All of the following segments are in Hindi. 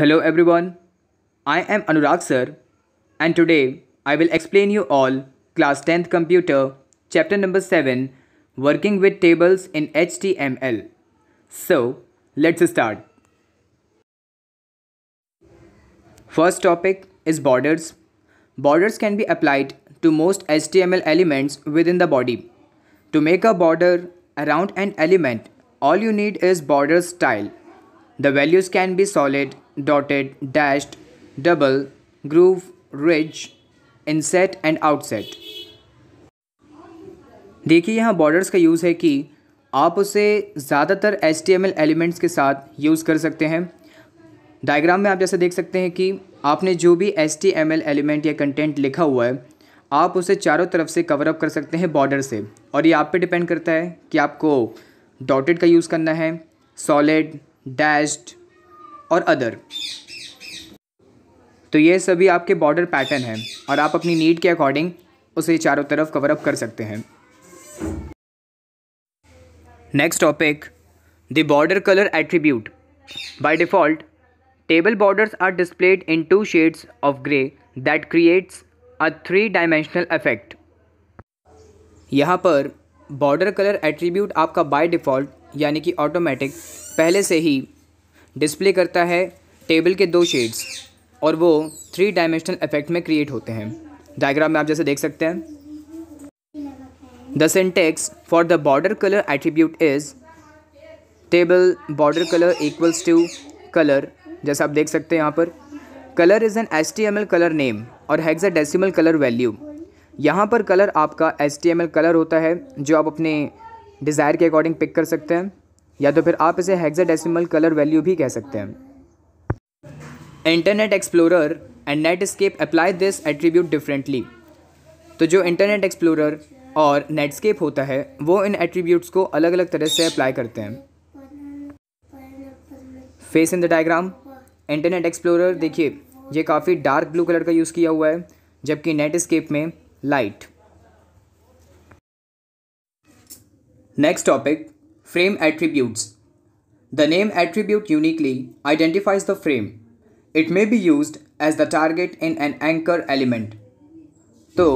Hello everyone, I am Anurag sir and today I will explain you all class 10th computer chapter number 7 working with tables in HTML. So let's start. First topic is borders. Borders can be applied to most HTML elements within the body. To make a border around an element, all you need is border style. The values can be solid dotted, dashed, double, groove, ridge, inset and outset. देखिए यहाँ बॉर्डर्स का यूज़ है कि आप उसे ज़्यादातर टी एम एल एलिमेंट्स के साथ यूज़ कर सकते हैं डायग्राम में आप जैसे देख सकते हैं कि आपने जो भी टी एम एल एलिमेंट या कंटेंट लिखा हुआ है आप उसे चारों तरफ से कवर अप कर सकते हैं बॉर्डर से और ये आप पे डिपेंड करता है कि आपको डॉटेड का यूज़ करना है सॉलिड डैश्ड और अदर तो ये सभी आपके बॉर्डर पैटर्न हैं और आप अपनी नीड के अकॉर्डिंग उसे चारों तरफ कवर अप कर सकते हैं next topic the border colour attribute by default table borders are displayed in two shades of grey that creates a three dimensional effect यहाँ पर बॉर्डर कलर एट्रीब्यूट आपका बाय डिफॉल्ट यानी कि ऑटोमेटिक पहले से ही डिस्प्ले करता है टेबल के दो शेड्स और वो थ्री डायमेंशनल इफेक्ट में क्रिएट होते हैं डायग्राम में आप जैसे देख सकते हैं the syntax for the border colour attribute is table border colour equals to colour जैसा आप देख सकते हैं यहाँ पर colour is an S T M L colour name और हैग्जा डेसीमल कलर वैल्यू यहाँ पर कलर आपका S T M L colour होता है जो आप अपने डिज़ायर के अकॉर्डिंग पिक कर सकते हैं या तो फिर आप इसे हेक्साडेसिमल कलर वैल्यू भी कह सकते हैं Internet Explorer and Netscape apply this attribute differently तो जो इंटरनेट एक्सप्लोरर और नेटस्केप होता है वो इन एट्रीब्यूट्स को अलग अलग तरह से अप्लाई करते हैं face in the diagram Internet Explorer देखिए ये काफ़ी डार्क ब्लू कलर का यूज़ किया हुआ है जबकि नेटस्केप में light next topic Frame attributes. The name attribute uniquely identifies the frame. It may be used as the target in an anchor element. तो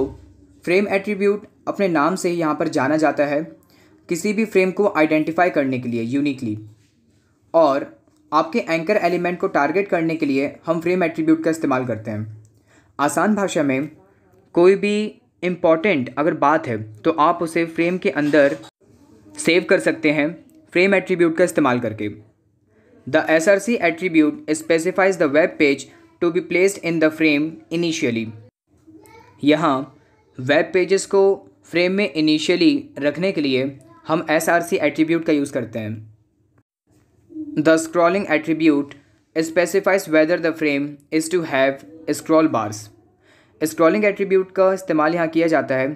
फ्रेम एट्रीब्यूट अपने नाम से ही यहाँ पर जाना जाता है किसी भी फ्रेम को आइडेंटिफाई करने के लिए यूनिकली और आपके एंकर एलिमेंट को टारगेट करने के लिए हम फ्रेम एट्रीब्यूट का इस्तेमाल करते हैं आसान भाषा में कोई भी इम्पॉर्टेंट अगर बात है तो आप उसे फ्रेम के अंदर सेव कर सकते हैं फ्रेम एट्रीब्यूट का इस्तेमाल करके the S R C attribute specifies the web page to be placed in the frame initially यहाँ वेब पेजेस को फ्रेम में इनिशियली रखने के लिए हम एस आर सी एट्रीब्यूट का यूज़ करते हैं the scrolling attribute specifies whether the frame is to have scroll bars scrolling attribute का इस्तेमाल यहाँ किया जाता है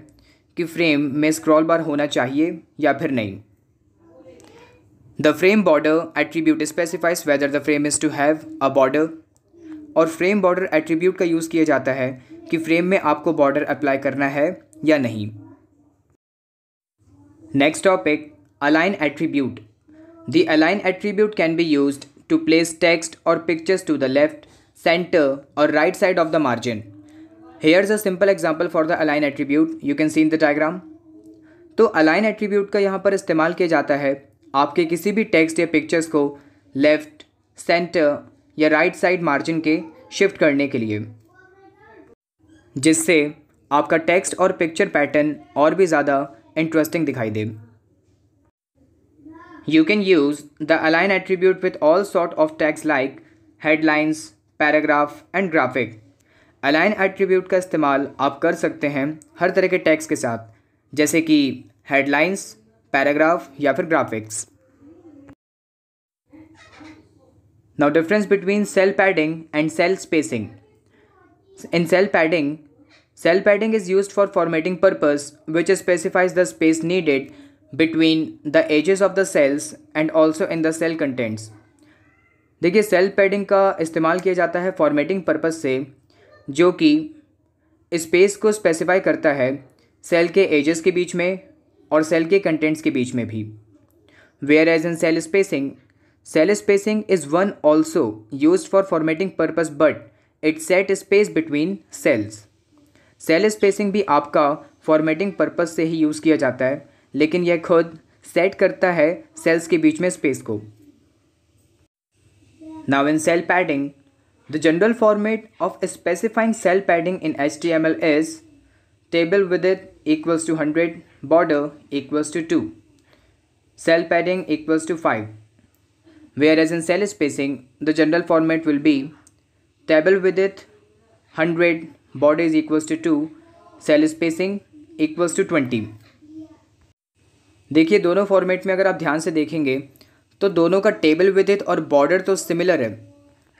कि फ्रेम में स्क्रॉल बार होना चाहिए या फिर नहीं the frame border attribute specifies whether the frame is to have a border और फ्रेम बॉर्डर एट्रीब्यूट का यूज़ किया जाता है कि फ्रेम में आपको बॉर्डर अप्लाई करना है या नहीं next topic align attribute the align attribute can be use to place text और pictures to the left centre और right side of the margin is a simple example for the align attribute you can see in the diagram तो अलाइन एट्रीब्यूट का यहाँ पर इस्तेमाल किया जाता है आपके किसी भी टेक्स्ट या पिक्चर्स को लेफ़्ट सेंटर या राइट साइड मार्जिन के शिफ्ट करने के लिए जिससे आपका टेक्स्ट और पिक्चर पैटर्न और भी ज़्यादा इंटरेस्टिंग दिखाई दे you can use the align attribute with all sort of text like headlines paragraph and graphic align attribute का इस्तेमाल आप कर सकते हैं हर तरह के टैक्स के साथ जैसे कि हेडलाइंस पैराग्राफ या फिर graphics now difference between cell padding and cell spacing in cell padding cell padding is use for formatting purpose which specifies the space needed between the edges of the cells and also in the cell contents देखिए सेल पैडिंग का इस्तेमाल किया जाता है फॉर्मेटिंग पर्पज से जो कि स्पेस को स्पेसिफाई करता है सेल के एजेस के बीच में और सेल के कंटेंट्स के बीच में भी whereas in cell spacing cell spacing is one also use for formatting purpose but it set space between cells cell spacing भी आपका फॉर्मेटिंग पर्पज से ही यूज़ किया जाता है लेकिन यह खुद सेट करता है सेल्स के बीच में स्पेस को now in cell padding The general format of specifying cell padding in HTML is table width equals to 100, border equals to 2, cell padding equals to 5. Whereas in cell spacing, the general format will be table width 100, border is equals to 2, cell spacing equals to 20. देखिए दोनों फॉर्मेट में अगर आप ध्यान से देखेंगे तो दोनों का टेबल विदित और बॉर्डर तो सिमिलर है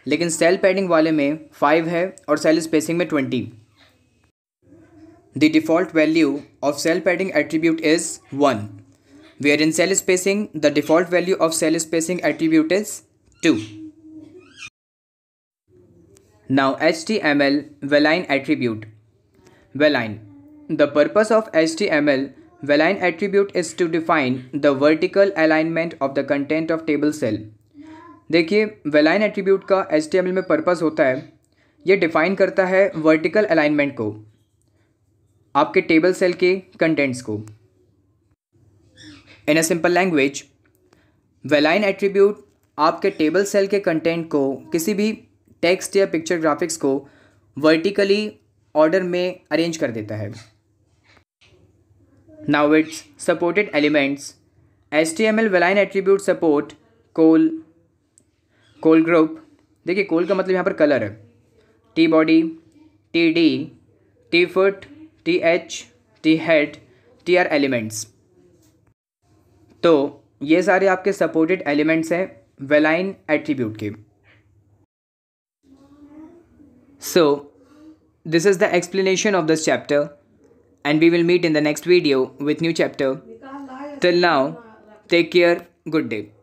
लेकिन सेल पैडिंग वाले में फाइव है और सेल स्पेसिंग में twenty the default value of cell padding attribute is one we are in cell spacing the default value of cell spacing attribute is two now H T M L valign attribute valign the purpose of H T M L valign attribute is to define the vertical alignment of the content of table cell देखिए वेलाइन एट्रीब्यूट का एच में पर्पज़ होता है ये डिफ़ाइन करता है वर्टिकल अलाइनमेंट को आपके टेबल सेल के कंटेंट्स को in a simple language valign attribute आपके टेबल सेल के कंटेंट को किसी भी टेक्स्ट या पिक्चर ग्राफिक्स को वर्टिकली ऑर्डर में अरेंज कर देता है now its supported elements H T M L valign attribute support col col group देखिए कोल का मतलब यहाँ पर कलर है T body T D T foot T H T head T R elements तो ये सारे आपके सपोर्टेड एलिमेंट्स हैं वेलाइन एट्रीब्यूट के so this is the explanation of this chapter and we will meet in the next video with new chapter till now take care good day